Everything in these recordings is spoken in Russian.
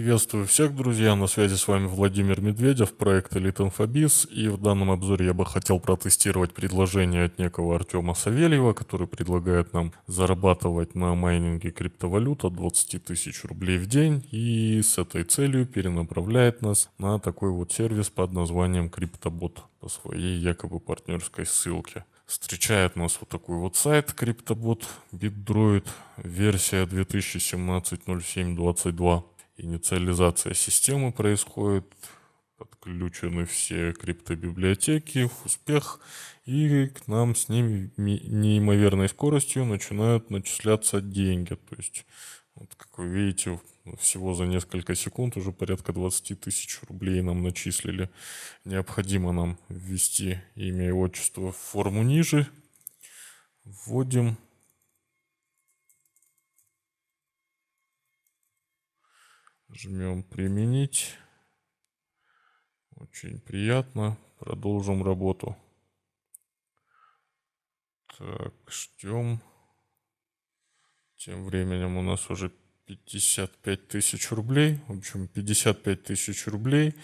Приветствую всех, друзья, на связи с вами Владимир Медведев, проект Elite Infobiz, и в данном обзоре я бы хотел протестировать предложение от некого Артема Савельева, который предлагает нам зарабатывать на майнинге криптовалют от 20 тысяч рублей в день, и с этой целью перенаправляет нас на такой вот сервис под названием CryptoBot по своей якобы партнерской ссылке. Встречает нас вот такой вот сайт CryptoBot BitDroid версия 2017 07 22 инициализация системы происходит, подключены все криптобиблиотеки, успех, и к нам с ними неимоверной скоростью начинают начисляться деньги. То есть, вот как вы видите, всего за несколько секунд уже порядка 20 тысяч рублей нам начислили. Необходимо нам ввести имя и отчество в форму ниже. Вводим Жмем применить. Очень приятно. Продолжим работу. Так, ждем. Тем временем у нас уже 55 тысяч рублей. В общем, 55 тысяч рублей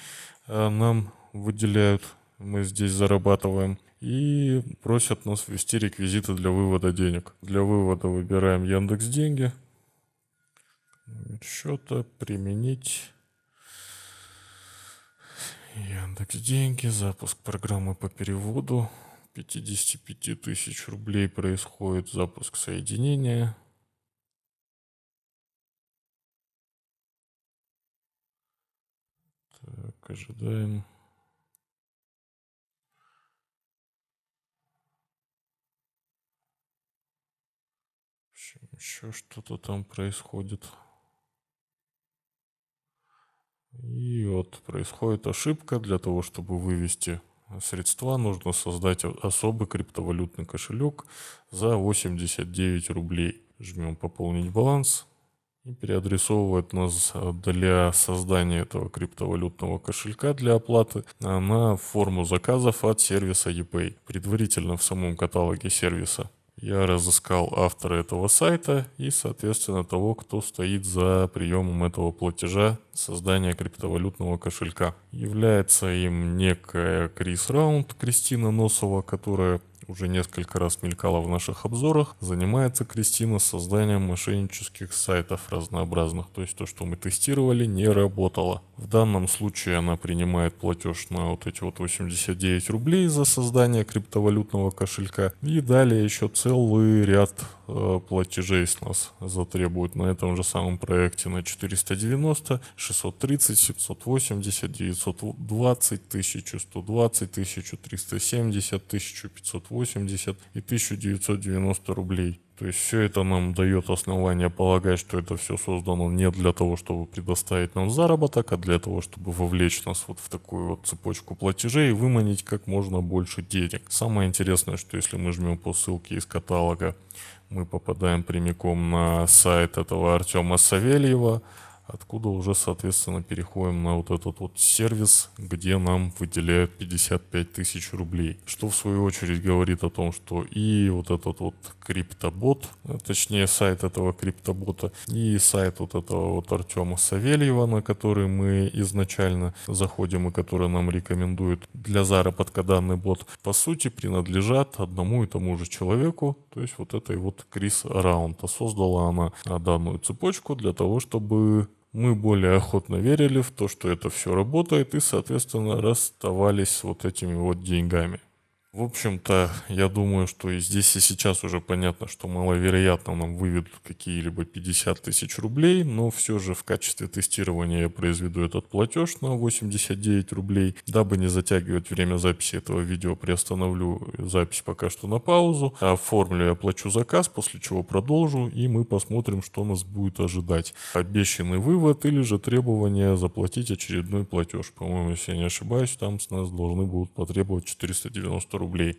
э, нам выделяют. Мы здесь зарабатываем. И просят нас ввести реквизиты для вывода денег. Для вывода выбираем Яндекс Деньги счета применить Яндекс деньги, запуск программы по переводу, 55 тысяч рублей происходит запуск соединения. Так, ожидаем. Еще что-то там происходит. И вот происходит ошибка. Для того, чтобы вывести средства, нужно создать особый криптовалютный кошелек за 89 рублей. Жмем «Пополнить баланс» и переадресовывает нас для создания этого криптовалютного кошелька для оплаты а, на форму заказов от сервиса ePay. Предварительно в самом каталоге сервиса я разыскал автора этого сайта и, соответственно, того, кто стоит за приемом этого платежа создания криптовалютного кошелька. Является им некая Крис Раунд, Кристина Носова, которая уже несколько раз мелькала в наших обзорах, занимается Кристина созданием мошеннических сайтов разнообразных, то есть то, что мы тестировали, не работало. В данном случае она принимает платеж на вот эти вот 89 рублей за создание криптовалютного кошелька и далее еще целый ряд э, платежей с нас затребует на этом же самом проекте на 490, 630, 780, 920, 1120, 1370, 1580 980 и 1990 рублей. То есть все это нам дает основание полагать, что это все создано не для того, чтобы предоставить нам заработок, а для того, чтобы вовлечь нас вот в такую вот цепочку платежей и выманить как можно больше денег. Самое интересное, что если мы жмем по ссылке из каталога, мы попадаем прямиком на сайт этого Артема Савельева – откуда уже, соответственно, переходим на вот этот вот сервис, где нам выделяют 55 тысяч рублей. Что, в свою очередь, говорит о том, что и вот этот вот криптобот, э, точнее, сайт этого криптобота, и сайт вот этого вот Артема Савельева, на который мы изначально заходим и который нам рекомендует для заработка данный бот, по сути, принадлежат одному и тому же человеку, то есть вот этой вот Крис Раунд. А создала она данную цепочку для того, чтобы мы более охотно верили в то, что это все работает, и, соответственно, расставались с вот этими вот деньгами. В общем-то, я думаю, что и здесь и сейчас уже понятно, что маловероятно нам выведут какие-либо 50 тысяч рублей, но все же в качестве тестирования я произведу этот платеж на 89 рублей. Дабы не затягивать время записи этого видео, приостановлю запись пока что на паузу, оформлю и оплачу заказ, после чего продолжу, и мы посмотрим, что нас будет ожидать. Обещанный вывод или же требование заплатить очередной платеж. По-моему, если я не ошибаюсь, там с нас должны будут потребовать 490 рублей рублей.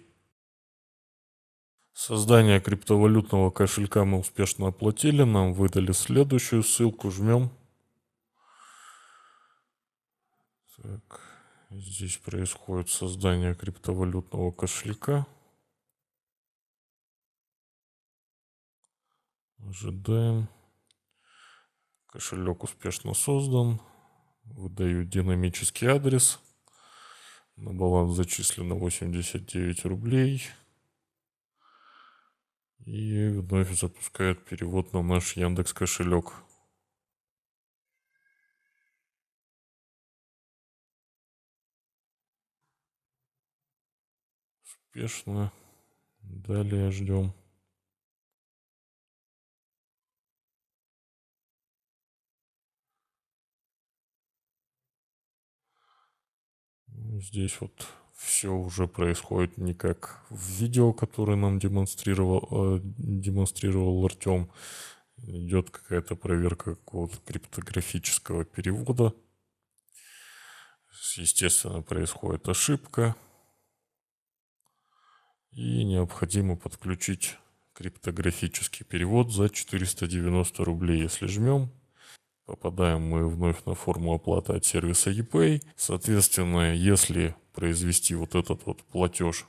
Создание криптовалютного кошелька мы успешно оплатили. Нам выдали следующую ссылку. Жмем. Так, здесь происходит создание криптовалютного кошелька. Ожидаем. Кошелек успешно создан. Выдаю динамический адрес. На баланс зачислено 89 рублей. И вновь запускает перевод на наш Яндекс кошелек. Успешно. Далее ждем. Здесь вот все уже происходит не как в видео, которое нам демонстрировал, э, демонстрировал Артем. Идет какая-то проверка какого-то криптографического перевода. Естественно, происходит ошибка. И необходимо подключить криптографический перевод за 490 рублей. Если жмем, Попадаем мы вновь на форму оплаты от сервиса ePay. Соответственно, если произвести вот этот вот платеж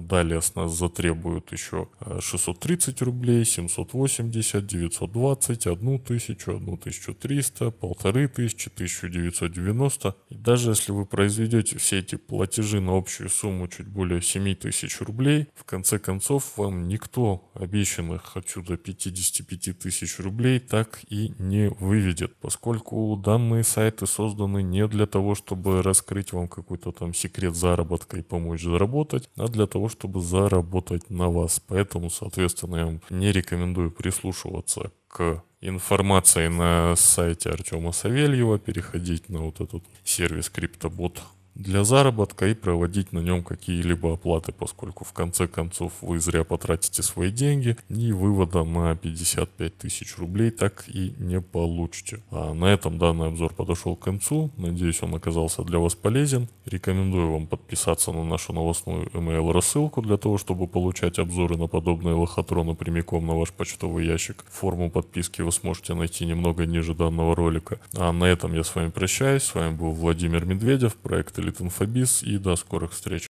Далее с нас затребуют еще 630 э, рублей, 780, 920, 1000, 1300, 1500, 1990. И даже если вы произведете все эти платежи на общую сумму чуть более 7000 рублей, в конце концов вам никто обещанных отсюда 55 тысяч рублей так и не выведет, поскольку данные сайты созданы не для того, чтобы раскрыть вам какой-то там секрет заработка и помочь заработать, а для того, того, чтобы заработать на вас. Поэтому, соответственно, я вам не рекомендую прислушиваться к информации на сайте Артема Савельева, переходить на вот этот сервис CryptoBot для заработка и проводить на нем какие-либо оплаты, поскольку в конце концов вы зря потратите свои деньги и вывода на 55 тысяч рублей так и не получите. А на этом данный обзор подошел к концу. Надеюсь, он оказался для вас полезен. Рекомендую вам подписаться на нашу новостную email рассылку для того, чтобы получать обзоры на подобные лохотроны прямиком на ваш почтовый ящик. Форму подписки вы сможете найти немного ниже данного ролика. А на этом я с вами прощаюсь. С вами был Владимир Медведев, проект латинфобиз и до скорых встреч.